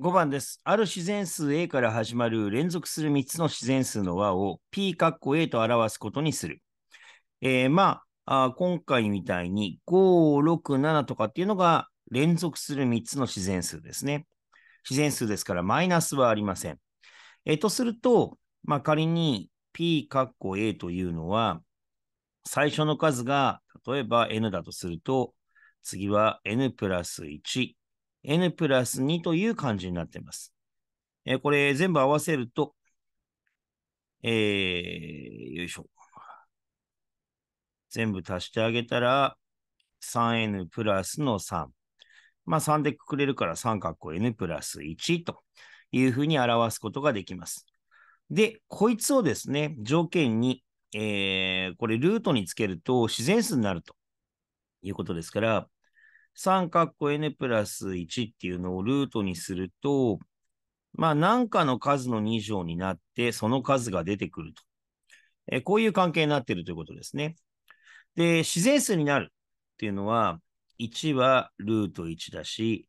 5番です。ある自然数 A から始まる連続する3つの自然数の和を P カッコ A と表すことにする。えー、まああ、今回みたいに5、6、7とかっていうのが連続する3つの自然数ですね。自然数ですからマイナスはありません。えー、とすると、まあ、仮に P カッコ A というのは、最初の数が例えば N だとすると、次は N プラス1、n プラス2という感じになっています。えー、これ全部合わせると、えー、よいしょ。全部足してあげたら、3n プラスの3。まあ3でくくれるから3括弧 n プラス1というふうに表すことができます。で、こいつをですね、条件に、えー、これルートにつけると自然数になるということですから、三括弧 n プラス1っていうのをルートにすると、まあ、何かの数の2乗になって、その数が出てくると。えこういう関係になっているということですね。で、自然数になるっていうのは、1はルート1だし、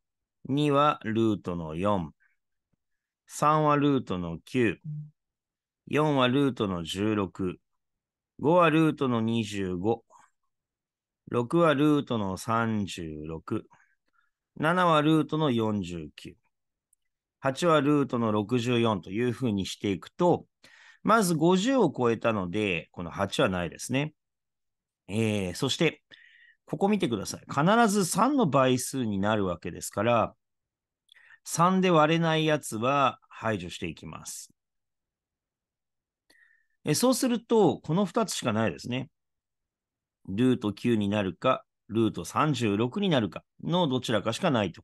2はルートの4、3はルートの9、4はルートの16、5はルートの25、6はルートの36。7はルートの49。8はルートの64というふうにしていくと、まず50を超えたので、この8はないですね。えー、そして、ここ見てください。必ず3の倍数になるわけですから、3で割れないやつは排除していきます。えそうすると、この2つしかないですね。ルート9になるか、ルート36になるかのどちらかしかないと。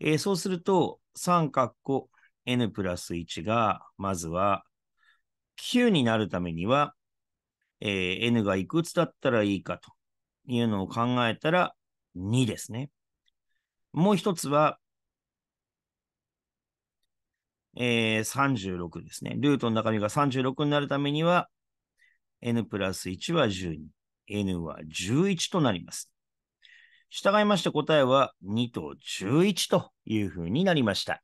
えー、そうすると、3括弧 n プラス1が、まずは9になるためには、えー、n がいくつだったらいいかというのを考えたら2ですね。もう一つは、えー、36ですね。ルートの中身が36になるためには、n プラス1は12。N は11となります。従いまして答えは2と11というふうになりました。